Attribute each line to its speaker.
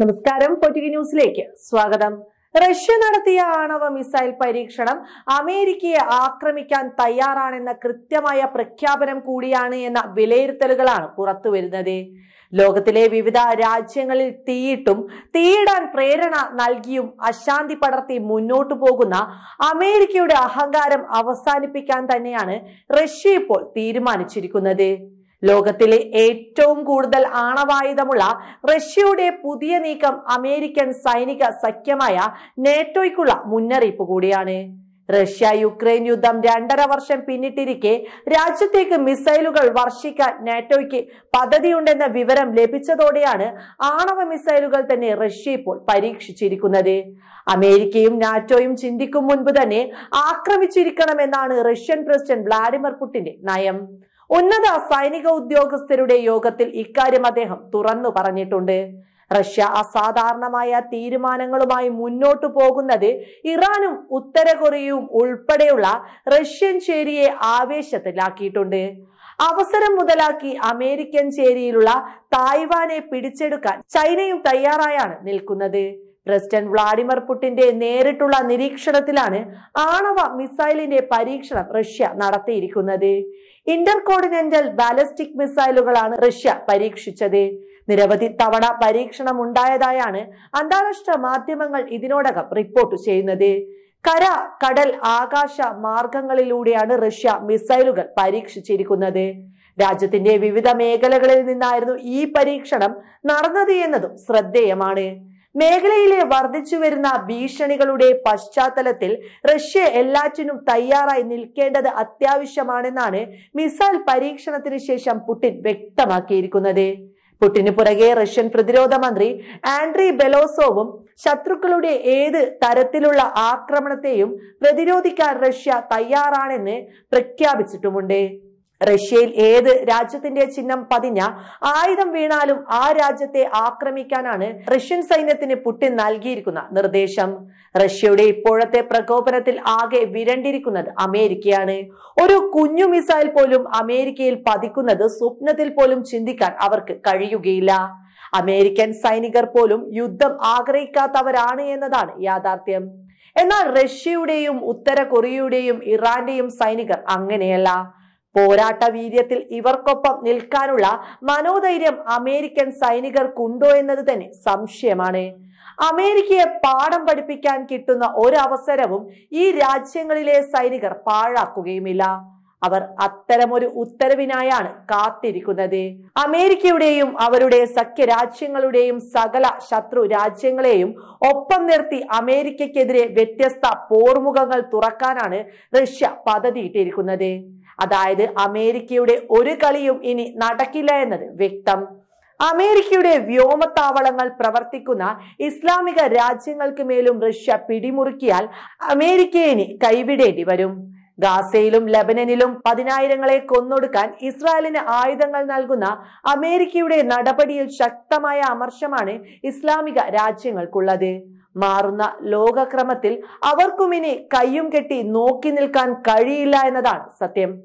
Speaker 1: നമസ്കാരം പൊറ്റികി ന്യൂസിലേക്ക് സ്വാഗതം റഷ്യ നടത്തിയ ആണവ മിസൈൽ പരീക്ഷണം അമേരിക്കയെ ആക്രമിക്കാൻ തയ്യാറാണെന്ന കൃത്യമായ പ്രഖ്യാപനം കൂടിയാണ് എന്ന വിലയിരുത്തലുകളാണ് വരുന്നത് ലോകത്തിലെ വിവിധ രാജ്യങ്ങളിൽ തീയിട്ടും തീയിടാൻ പ്രേരണ നൽകിയും അശാന്തി പടർത്തി മുന്നോട്ടു പോകുന്ന അമേരിക്കയുടെ അഹങ്കാരം അവസാനിപ്പിക്കാൻ തന്നെയാണ് റഷ്യ ഇപ്പോൾ തീരുമാനിച്ചിരിക്കുന്നത് ലോകത്തിലെ ഏറ്റവും കൂടുതൽ ആണവായുധമുള്ള റഷ്യയുടെ പുതിയ നീക്കം അമേരിക്കൻ സൈനിക സഖ്യമായ നേറ്റോയ്ക്കുള്ള മുന്നറിയിപ്പ് കൂടിയാണ് റഷ്യ യുക്രൈൻ യുദ്ധം രണ്ടര വർഷം പിന്നിട്ടിരിക്കെ രാജ്യത്തേക്ക് മിസൈലുകൾ വർഷിക്കാൻ നാറ്റോയ്ക്ക് പദ്ധതിയുണ്ടെന്ന വിവരം ലഭിച്ചതോടെയാണ് ആണവ മിസൈലുകൾ തന്നെ റഷ്യ ഇപ്പോൾ പരീക്ഷിച്ചിരിക്കുന്നത് അമേരിക്കയും നാറ്റോയും ചിന്തിക്കും മുൻപ് തന്നെ ആക്രമിച്ചിരിക്കണമെന്നാണ് റഷ്യൻ പ്രസിഡന്റ് വ്ളാഡിമിർ പുടിന്റെ നയം ഉന്നത സൈനിക ഉദ്യോഗസ്ഥരുടെ യോഗത്തിൽ ഇക്കാര്യം അദ്ദേഹം തുറന്നു പറഞ്ഞിട്ടുണ്ട് റഷ്യ അസാധാരണമായ തീരുമാനങ്ങളുമായി മുന്നോട്ടു പോകുന്നത് ഇറാനും ഉത്തര കൊറിയയും ഉൾപ്പെടെയുള്ള റഷ്യൻ ചേരിയെ ആവേശത്തിലാക്കിയിട്ടുണ്ട് അവസരം മുതലാക്കി അമേരിക്കൻ ചേരിയിലുള്ള തായ്വാനെ പിടിച്ചെടുക്കാൻ ചൈനയും തയ്യാറായാണ് നിൽക്കുന്നത് പ്രസിഡന്റ് വ്ളാഡിമിർ പുടിന്റെ നേരിട്ടുള്ള നിരീക്ഷണത്തിലാണ് ആണവ മിസൈലിന്റെ പരീക്ഷണം റഷ്യ നടത്തിയിരിക്കുന്നത് ഇന്റർ കോർഡിനെന്റൽ ബാലസ്റ്റിക് മിസൈലുകളാണ് റഷ്യ പരീക്ഷിച്ചത് നിരവധി തവണ പരീക്ഷണം ഉണ്ടായതായാണ് അന്താരാഷ്ട്ര മാധ്യമങ്ങൾ ഇതിനോടകം റിപ്പോർട്ട് ചെയ്യുന്നത് കര കടൽ ആകാശ മാർഗങ്ങളിലൂടെയാണ് റഷ്യ മിസൈലുകൾ പരീക്ഷിച്ചിരിക്കുന്നത് രാജ്യത്തിന്റെ വിവിധ മേഖലകളിൽ നിന്നായിരുന്നു ഈ പരീക്ഷണം നടന്നത് എന്നതും ശ്രദ്ധേയമാണ് മേഖലയിലെ വർദ്ധിച്ചു വരുന്ന ഭീഷണികളുടെ പശ്ചാത്തലത്തിൽ റഷ്യ എല്ലാറ്റിനും തയ്യാറായി നിൽക്കേണ്ടത് അത്യാവശ്യമാണെന്നാണ് മിസൈൽ പരീക്ഷണത്തിന് ശേഷം പുടിൻ വ്യക്തമാക്കിയിരിക്കുന്നത് പുടിന് പുറകെ റഷ്യൻ പ്രതിരോധ മന്ത്രി ആൻഡ്രി ബെലോസോവും ശത്രുക്കളുടെ ഏത് തരത്തിലുള്ള ആക്രമണത്തെയും പ്രതിരോധിക്കാൻ റഷ്യ തയ്യാറാണെന്ന് പ്രഖ്യാപിച്ചിട്ടുമുണ്ട് റഷ്യയിൽ ഏത് രാജ്യത്തിന്റെ ചിഹ്നം പതിഞ്ഞ ആയുധം വീണാലും ആ രാജ്യത്തെ ആക്രമിക്കാനാണ് റഷ്യൻ സൈന്യത്തിന് പുട്ടിൻ നൽകിയിരിക്കുന്ന നിർദ്ദേശം റഷ്യയുടെ ഇപ്പോഴത്തെ പ്രകോപനത്തിൽ ആകെ വിരണ്ടിരിക്കുന്നത് അമേരിക്കയാണ് ഒരു കുഞ്ഞു മിസൈൽ പോലും അമേരിക്കയിൽ പതിക്കുന്നത് സ്വപ്നത്തിൽ പോലും ചിന്തിക്കാൻ അവർക്ക് കഴിയുകയില്ല അമേരിക്കൻ സൈനികർ പോലും യുദ്ധം ആഗ്രഹിക്കാത്തവരാണ് എന്നതാണ് യാഥാർത്ഥ്യം എന്നാൽ റഷ്യയുടെയും ഉത്തര കൊറിയയുടെയും ഇറാന്റെയും സൈനികർ അങ്ങനെയല്ല പോരാട്ട വീര്യത്തിൽ ഇവർക്കൊപ്പം നിൽക്കാനുള്ള മനോധൈര്യം അമേരിക്കൻ സൈനികർക്കുണ്ടോ എന്നത് തന്നെ സംശയമാണ് അമേരിക്കയെ പാഠം പഠിപ്പിക്കാൻ കിട്ടുന്ന ഒരവസരവും ഈ രാജ്യങ്ങളിലെ സൈനികർ പാഴാക്കുകയുമില്ല അവർ അത്തരമൊരു ഉത്തരവിനായാണ് കാത്തിരിക്കുന്നത് അമേരിക്കയുടെയും അവരുടെ സഖ്യ രാജ്യങ്ങളുടെയും സകല ശത്രു രാജ്യങ്ങളെയും ഒപ്പം നിർത്തി അമേരിക്കയ്ക്കെതിരെ വ്യത്യസ്ത പോർമുഖങ്ങൾ തുറക്കാനാണ് റഷ്യ പദ്ധതിയിട്ടിരിക്കുന്നത് അതായത് അമേരിക്കയുടെ ഒരു കളിയും ഇനി നടക്കില്ല എന്നത് വ്യക്തം അമേരിക്കയുടെ വ്യോമത്താവളങ്ങൾ പ്രവർത്തിക്കുന്ന ഇസ്ലാമിക രാജ്യങ്ങൾക്ക് മേലും റഷ്യ പിടിമുറുക്കിയാൽ അമേരിക്കയെ ഇനി കൈവിടേണ്ടി വരും ഗാസയിലും ലബനനിലും പതിനായിരങ്ങളെ കൊന്നൊടുക്കാൻ ഇസ്രായേലിന് ആയുധങ്ങൾ നൽകുന്ന അമേരിക്കയുടെ നടപടിയിൽ ശക്തമായ അമർശമാണ് ഇസ്ലാമിക രാജ്യങ്ങൾക്കുള്ളത് മാറുന്ന ലോകക്രമത്തിൽ അവർക്കുമിനി കയ്യും കെട്ടി നോക്കി നിൽക്കാൻ കഴിയില്ല എന്നതാണ് സത്യം